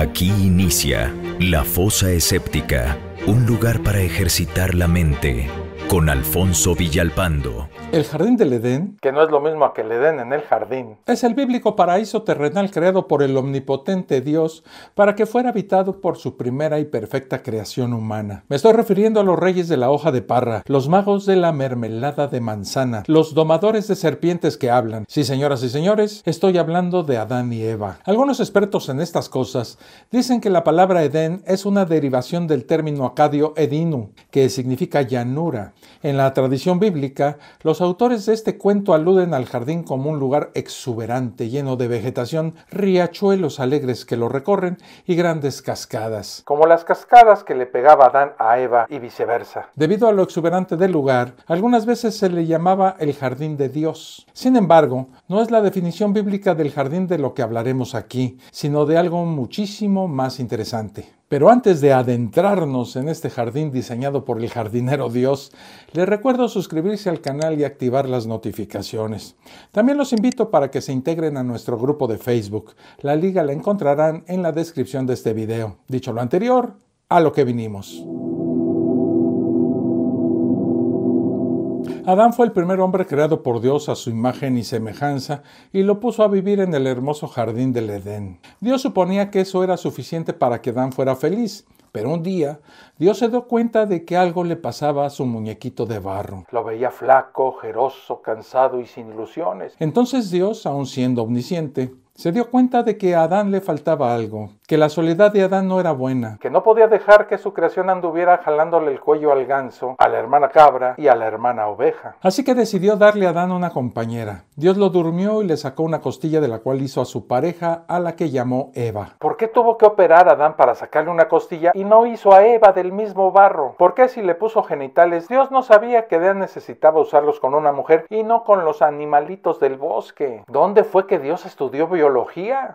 Aquí inicia La Fosa Escéptica, un lugar para ejercitar la mente con Alfonso Villalpando. El jardín del Edén, que no es lo mismo que el Edén en el jardín, es el bíblico paraíso terrenal creado por el omnipotente Dios para que fuera habitado por su primera y perfecta creación humana. Me estoy refiriendo a los reyes de la hoja de parra, los magos de la mermelada de manzana, los domadores de serpientes que hablan. Sí, señoras y señores, estoy hablando de Adán y Eva. Algunos expertos en estas cosas dicen que la palabra Edén es una derivación del término acadio edinu, que significa llanura. En la tradición bíblica, los autores de este cuento aluden al jardín como un lugar exuberante, lleno de vegetación, riachuelos alegres que lo recorren y grandes cascadas, como las cascadas que le pegaba Adán a Eva y viceversa. Debido a lo exuberante del lugar, algunas veces se le llamaba el jardín de Dios. Sin embargo, no es la definición bíblica del jardín de lo que hablaremos aquí, sino de algo muchísimo más interesante. Pero antes de adentrarnos en este jardín diseñado por el jardinero Dios, les recuerdo suscribirse al canal y activar las notificaciones. También los invito para que se integren a nuestro grupo de Facebook. La liga la encontrarán en la descripción de este video. Dicho lo anterior, a lo que vinimos. Adán fue el primer hombre creado por Dios a su imagen y semejanza y lo puso a vivir en el hermoso jardín del Edén. Dios suponía que eso era suficiente para que Adán fuera feliz. Pero un día Dios se dio cuenta de que algo le pasaba a su muñequito de barro. Lo veía flaco, ojeroso, cansado y sin ilusiones. Entonces Dios, aun siendo omnisciente, se dio cuenta de que a Adán le faltaba algo, que la soledad de Adán no era buena, que no podía dejar que su creación anduviera jalándole el cuello al ganso, a la hermana cabra y a la hermana oveja. Así que decidió darle a Adán una compañera. Dios lo durmió y le sacó una costilla de la cual hizo a su pareja, a la que llamó Eva. ¿Por qué tuvo que operar a Adán para sacarle una costilla y no hizo a Eva del mismo barro? ¿Por qué si le puso genitales, Dios no sabía que Adán necesitaba usarlos con una mujer y no con los animalitos del bosque? ¿Dónde fue que Dios estudió biología?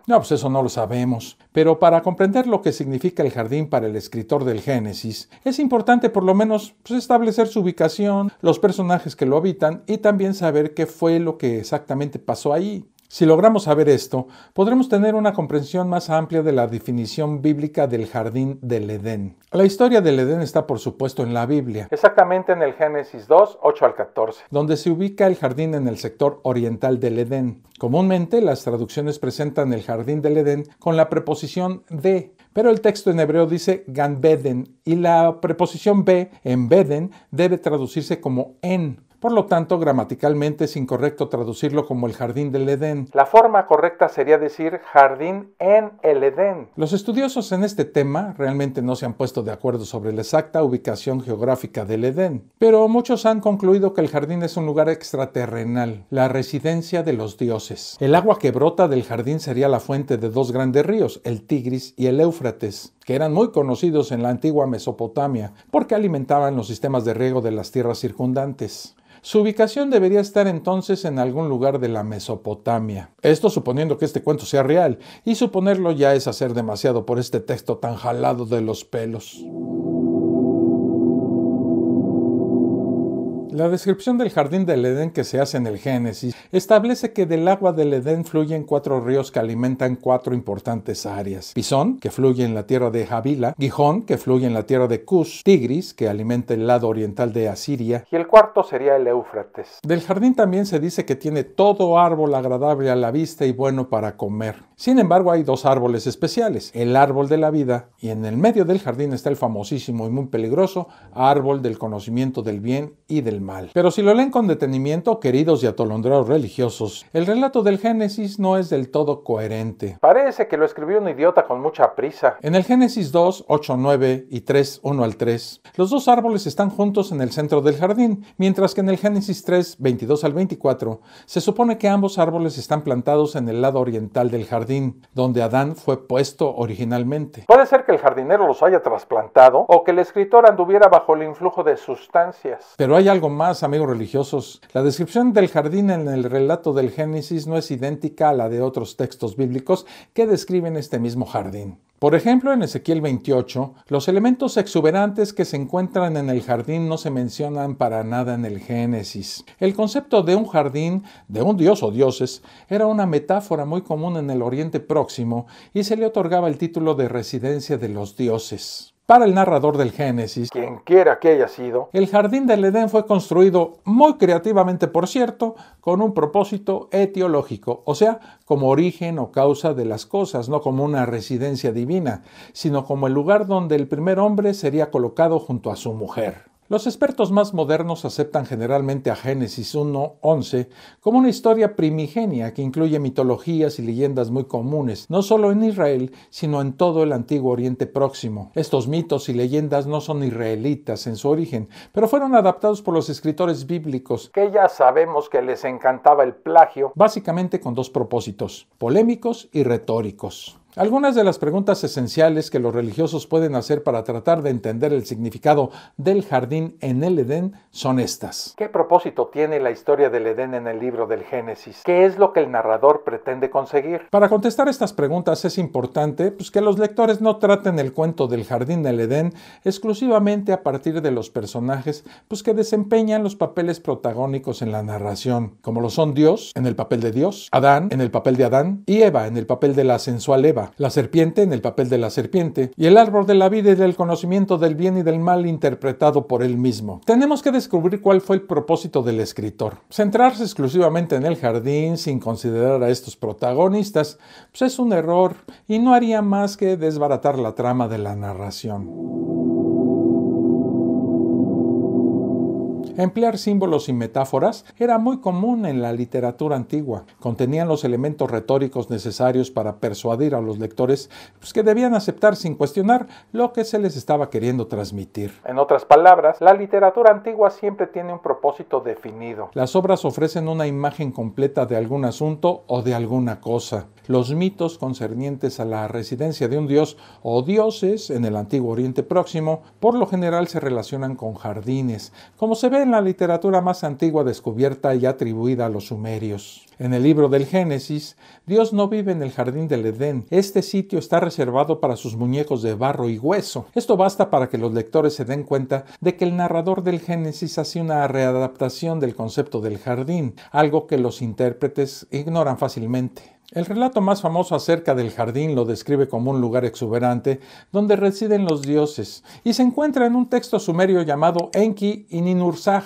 No, pues eso no lo sabemos. Pero para comprender lo que significa el jardín para el escritor del Génesis, es importante por lo menos pues, establecer su ubicación, los personajes que lo habitan y también saber qué fue lo que exactamente pasó ahí. Si logramos saber esto, podremos tener una comprensión más amplia de la definición bíblica del jardín del Edén. La historia del Edén está por supuesto en la Biblia, exactamente en el Génesis 2, 8 al 14, donde se ubica el jardín en el sector oriental del Edén. Comúnmente las traducciones presentan el jardín del Edén con la preposición de, pero el texto en hebreo dice Ganbeden y la preposición be en Beden debe traducirse como en. Por lo tanto, gramaticalmente es incorrecto traducirlo como el jardín del Edén. La forma correcta sería decir jardín en el Edén. Los estudiosos en este tema realmente no se han puesto de acuerdo sobre la exacta ubicación geográfica del Edén, pero muchos han concluido que el jardín es un lugar extraterrenal, la residencia de los dioses. El agua que brota del jardín sería la fuente de dos grandes ríos, el Tigris y el Éufrates que eran muy conocidos en la antigua Mesopotamia porque alimentaban los sistemas de riego de las tierras circundantes. Su ubicación debería estar entonces en algún lugar de la Mesopotamia. Esto suponiendo que este cuento sea real, y suponerlo ya es hacer demasiado por este texto tan jalado de los pelos. La descripción del jardín del Edén que se hace en el Génesis establece que del agua del Edén fluyen cuatro ríos que alimentan cuatro importantes áreas: Pisón, que fluye en la tierra de Javila, Gijón, que fluye en la tierra de Cus, Tigris, que alimenta el lado oriental de Asiria, y el cuarto sería el Éufrates. Del jardín también se dice que tiene todo árbol agradable a la vista y bueno para comer. Sin embargo, hay dos árboles especiales: el árbol de la vida y en el medio del jardín está el famosísimo y muy peligroso árbol del conocimiento del bien y del mal. Pero si lo leen con detenimiento, queridos y atolondrados religiosos, el relato del Génesis no es del todo coherente. Parece que lo escribió un idiota con mucha prisa. En el Génesis 2, 8, 9 y 3, 1 al 3, los dos árboles están juntos en el centro del jardín, mientras que en el Génesis 3, 22 al 24, se supone que ambos árboles están plantados en el lado oriental del jardín, donde Adán fue puesto originalmente. Puede ser que el jardinero los haya trasplantado o que el escritor anduviera bajo el influjo de sustancias. Pero hay algo más, amigos religiosos. La descripción del jardín en el relato del Génesis no es idéntica a la de otros textos bíblicos que describen este mismo jardín. Por ejemplo, en Ezequiel 28, los elementos exuberantes que se encuentran en el jardín no se mencionan para nada en el Génesis. El concepto de un jardín, de un dios o dioses, era una metáfora muy común en el Oriente Próximo y se le otorgaba el título de residencia de los dioses. Para el narrador del Génesis, quien quiera que haya sido, el jardín del Edén fue construido muy creativamente, por cierto, con un propósito etiológico, o sea, como origen o causa de las cosas, no como una residencia divina, sino como el lugar donde el primer hombre sería colocado junto a su mujer. Los expertos más modernos aceptan generalmente a Génesis 1.11 como una historia primigenia que incluye mitologías y leyendas muy comunes, no solo en Israel, sino en todo el antiguo Oriente Próximo. Estos mitos y leyendas no son israelitas en su origen, pero fueron adaptados por los escritores bíblicos, que ya sabemos que les encantaba el plagio, básicamente con dos propósitos, polémicos y retóricos. Algunas de las preguntas esenciales que los religiosos pueden hacer para tratar de entender el significado del jardín en el Edén son estas. ¿Qué propósito tiene la historia del Edén en el libro del Génesis? ¿Qué es lo que el narrador pretende conseguir? Para contestar estas preguntas es importante pues, que los lectores no traten el cuento del jardín del Edén exclusivamente a partir de los personajes pues, que desempeñan los papeles protagónicos en la narración, como lo son Dios en el papel de Dios, Adán en el papel de Adán y Eva en el papel de la sensual Eva la serpiente en el papel de la serpiente, y el árbol de la vida y del conocimiento del bien y del mal interpretado por él mismo. Tenemos que descubrir cuál fue el propósito del escritor. Centrarse exclusivamente en el jardín sin considerar a estos protagonistas pues es un error y no haría más que desbaratar la trama de la narración. Emplear símbolos y metáforas era muy común en la literatura antigua. Contenían los elementos retóricos necesarios para persuadir a los lectores pues, que debían aceptar sin cuestionar lo que se les estaba queriendo transmitir. En otras palabras, la literatura antigua siempre tiene un propósito definido. Las obras ofrecen una imagen completa de algún asunto o de alguna cosa. Los mitos concernientes a la residencia de un dios o dioses en el antiguo Oriente Próximo por lo general se relacionan con jardines, como se ve la literatura más antigua descubierta y atribuida a los sumerios. En el libro del Génesis, Dios no vive en el jardín del Edén. Este sitio está reservado para sus muñecos de barro y hueso. Esto basta para que los lectores se den cuenta de que el narrador del Génesis hace una readaptación del concepto del jardín, algo que los intérpretes ignoran fácilmente. El relato más famoso acerca del jardín lo describe como un lugar exuberante donde residen los dioses y se encuentra en un texto sumerio llamado Enki y Ninursag.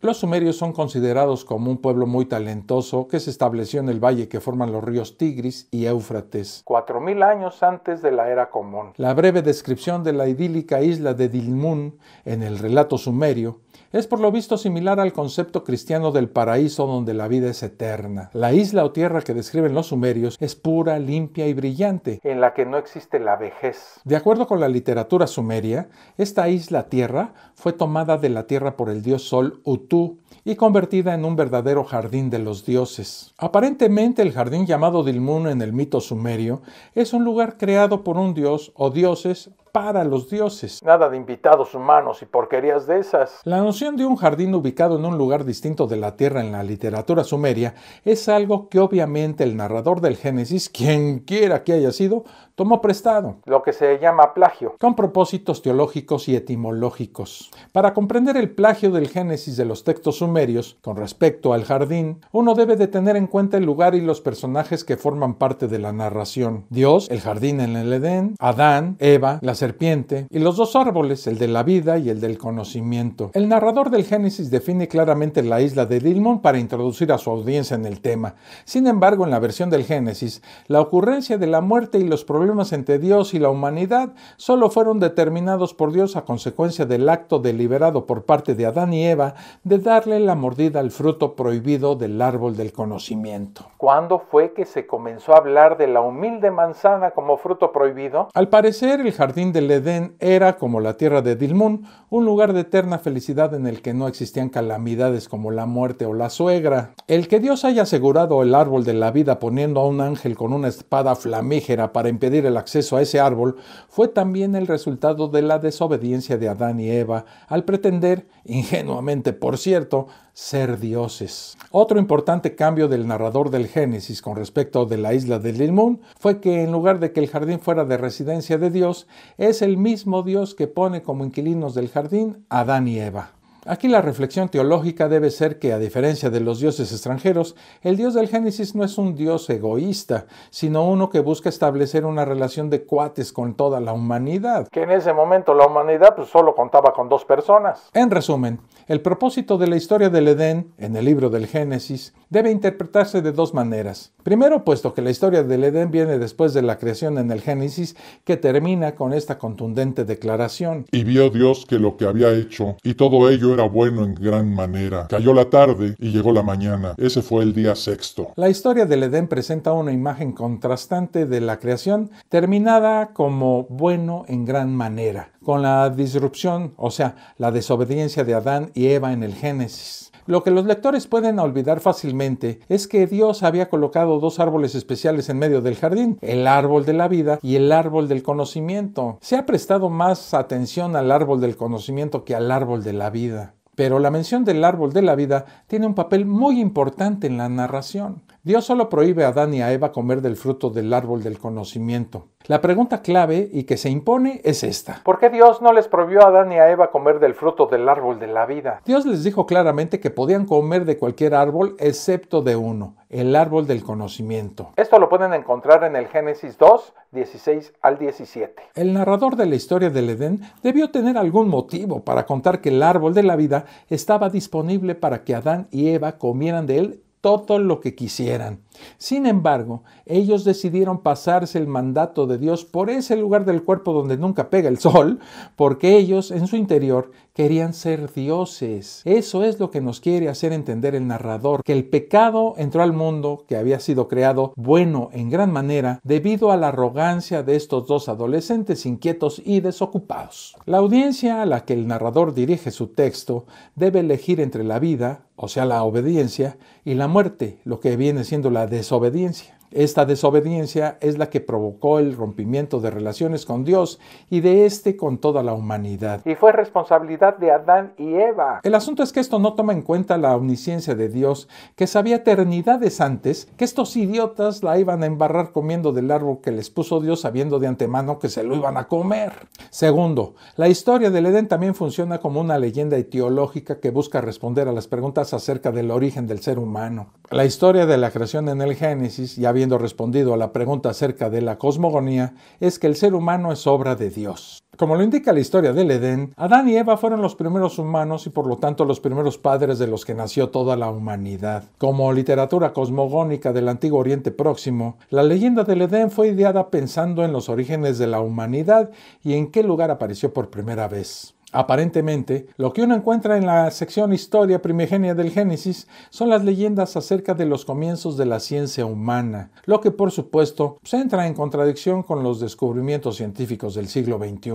Los sumerios son considerados como un pueblo muy talentoso que se estableció en el valle que forman los ríos Tigris y Éufrates, mil años antes de la era común. La breve descripción de la idílica isla de Dilmun en el relato sumerio es por lo visto similar al concepto cristiano del paraíso donde la vida es eterna. La isla o tierra que describen los sumerios es pura, limpia y brillante, en la que no existe la vejez. De acuerdo con la literatura sumeria, esta isla tierra fue tomada de la tierra por el dios Sol Utu y convertida en un verdadero jardín de los dioses. Aparentemente el jardín llamado Dilmun en el mito sumerio es un lugar creado por un dios o dioses para los dioses. Nada de invitados humanos y porquerías de esas. La noción de un jardín ubicado en un lugar distinto de la Tierra en la literatura sumeria es algo que obviamente el narrador del Génesis, quien quiera que haya sido, tomó prestado. Lo que se llama plagio. Con propósitos teológicos y etimológicos. Para comprender el plagio del Génesis de los textos sumerios con respecto al jardín, uno debe de tener en cuenta el lugar y los personajes que forman parte de la narración. Dios, el jardín en el Edén, Adán, Eva, las serpiente, y los dos árboles, el de la vida y el del conocimiento. El narrador del Génesis define claramente la isla de Dilmun para introducir a su audiencia en el tema. Sin embargo, en la versión del Génesis, la ocurrencia de la muerte y los problemas entre Dios y la humanidad solo fueron determinados por Dios a consecuencia del acto deliberado por parte de Adán y Eva de darle la mordida al fruto prohibido del árbol del conocimiento. ¿Cuándo fue que se comenzó a hablar de la humilde manzana como fruto prohibido? Al parecer, el jardín del Edén era, como la tierra de Dilmun, un lugar de eterna felicidad en el que no existían calamidades como la muerte o la suegra. El que Dios haya asegurado el árbol de la vida poniendo a un ángel con una espada flamígera para impedir el acceso a ese árbol fue también el resultado de la desobediencia de Adán y Eva al pretender, ingenuamente por cierto, ser dioses. Otro importante cambio del narrador del Génesis con respecto de la isla de Limón fue que en lugar de que el jardín fuera de residencia de Dios, es el mismo Dios que pone como inquilinos del jardín a Adán y Eva. Aquí la reflexión teológica debe ser que, a diferencia de los dioses extranjeros, el dios del Génesis no es un dios egoísta, sino uno que busca establecer una relación de cuates con toda la humanidad. Que en ese momento la humanidad pues, solo contaba con dos personas. En resumen, el propósito de la historia del Edén, en el libro del Génesis, debe interpretarse de dos maneras. Primero, puesto que la historia del Edén viene después de la creación en el Génesis, que termina con esta contundente declaración. Y vio Dios que lo que había hecho, y todo ello era bueno en gran manera. Cayó la tarde y llegó la mañana. Ese fue el día sexto. La historia del Edén presenta una imagen contrastante de la creación, terminada como bueno en gran manera, con la disrupción, o sea, la desobediencia de Adán y Eva en el Génesis. Lo que los lectores pueden olvidar fácilmente es que Dios había colocado dos árboles especiales en medio del jardín, el árbol de la vida y el árbol del conocimiento. Se ha prestado más atención al árbol del conocimiento que al árbol de la vida pero la mención del árbol de la vida tiene un papel muy importante en la narración. Dios solo prohíbe a Adán y a Eva comer del fruto del árbol del conocimiento. La pregunta clave y que se impone es esta. ¿Por qué Dios no les prohibió a Adán y a Eva comer del fruto del árbol de la vida? Dios les dijo claramente que podían comer de cualquier árbol excepto de uno, el árbol del conocimiento. Esto lo pueden encontrar en el Génesis 2, 16 al 17. El narrador de la historia del Edén debió tener algún motivo para contar que el árbol de la vida estaba disponible para que Adán y Eva comieran de él todo lo que quisieran. Sin embargo, ellos decidieron pasarse el mandato de Dios por ese lugar del cuerpo donde nunca pega el sol, porque ellos en su interior querían ser dioses. Eso es lo que nos quiere hacer entender el narrador, que el pecado entró al mundo que había sido creado bueno en gran manera debido a la arrogancia de estos dos adolescentes inquietos y desocupados. La audiencia a la que el narrador dirige su texto debe elegir entre la vida, o sea, la obediencia, y la muerte, lo que viene siendo la desobediencia. Esta desobediencia es la que provocó el rompimiento de relaciones con Dios y de éste con toda la humanidad. Y fue responsabilidad de Adán y Eva. El asunto es que esto no toma en cuenta la omnisciencia de Dios, que sabía eternidades antes que estos idiotas la iban a embarrar comiendo del árbol que les puso Dios sabiendo de antemano que se lo iban a comer. Segundo, la historia del Edén también funciona como una leyenda etiológica que busca responder a las preguntas acerca del origen del ser humano. La historia de la creación en el Génesis ya habiendo respondido a la pregunta acerca de la cosmogonía, es que el ser humano es obra de Dios. Como lo indica la historia del Edén, Adán y Eva fueron los primeros humanos y por lo tanto los primeros padres de los que nació toda la humanidad. Como literatura cosmogónica del antiguo Oriente Próximo, la leyenda del Edén fue ideada pensando en los orígenes de la humanidad y en qué lugar apareció por primera vez. Aparentemente, lo que uno encuentra en la sección Historia primigenia del Génesis son las leyendas acerca de los comienzos de la ciencia humana, lo que por supuesto se entra en contradicción con los descubrimientos científicos del siglo XXI.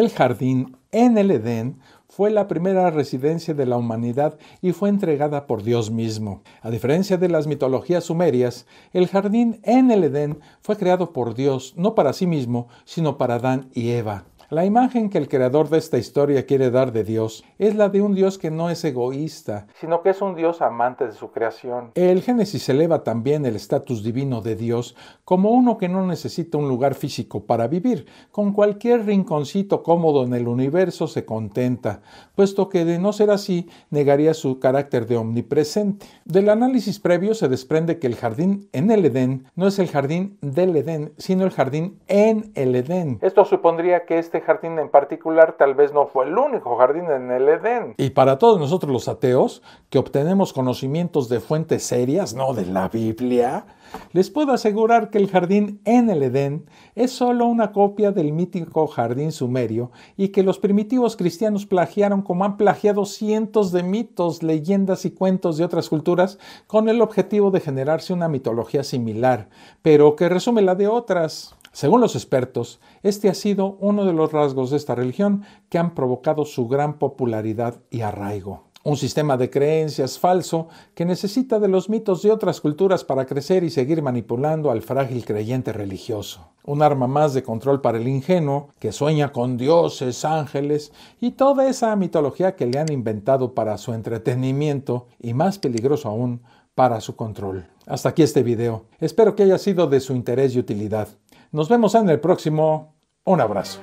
El jardín en el Edén fue la primera residencia de la humanidad y fue entregada por Dios mismo. A diferencia de las mitologías sumerias, el jardín en el Edén fue creado por Dios no para sí mismo, sino para Adán y Eva. La imagen que el creador de esta historia quiere dar de Dios es la de un Dios que no es egoísta, sino que es un Dios amante de su creación. El Génesis eleva también el estatus divino de Dios como uno que no necesita un lugar físico para vivir, con cualquier rinconcito cómodo en el universo se contenta, puesto que de no ser así negaría su carácter de omnipresente. Del análisis previo se desprende que el jardín en el Edén no es el jardín del Edén, sino el jardín en el Edén. Esto supondría que este este jardín en particular tal vez no fue el único jardín en el Edén. Y para todos nosotros los ateos, que obtenemos conocimientos de fuentes serias, no de la Biblia, les puedo asegurar que el jardín en el Edén es solo una copia del mítico jardín sumerio y que los primitivos cristianos plagiaron como han plagiado cientos de mitos, leyendas y cuentos de otras culturas con el objetivo de generarse una mitología similar, pero que resume la de otras. Según los expertos, este ha sido uno de los rasgos de esta religión que han provocado su gran popularidad y arraigo. Un sistema de creencias falso que necesita de los mitos de otras culturas para crecer y seguir manipulando al frágil creyente religioso. Un arma más de control para el ingenuo que sueña con dioses, ángeles y toda esa mitología que le han inventado para su entretenimiento y más peligroso aún, para su control. Hasta aquí este video. Espero que haya sido de su interés y utilidad. Nos vemos en el próximo. Un abrazo.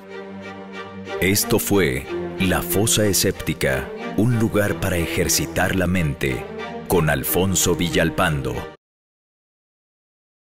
Esto fue La Fosa Escéptica, un lugar para ejercitar la mente, con Alfonso Villalpando.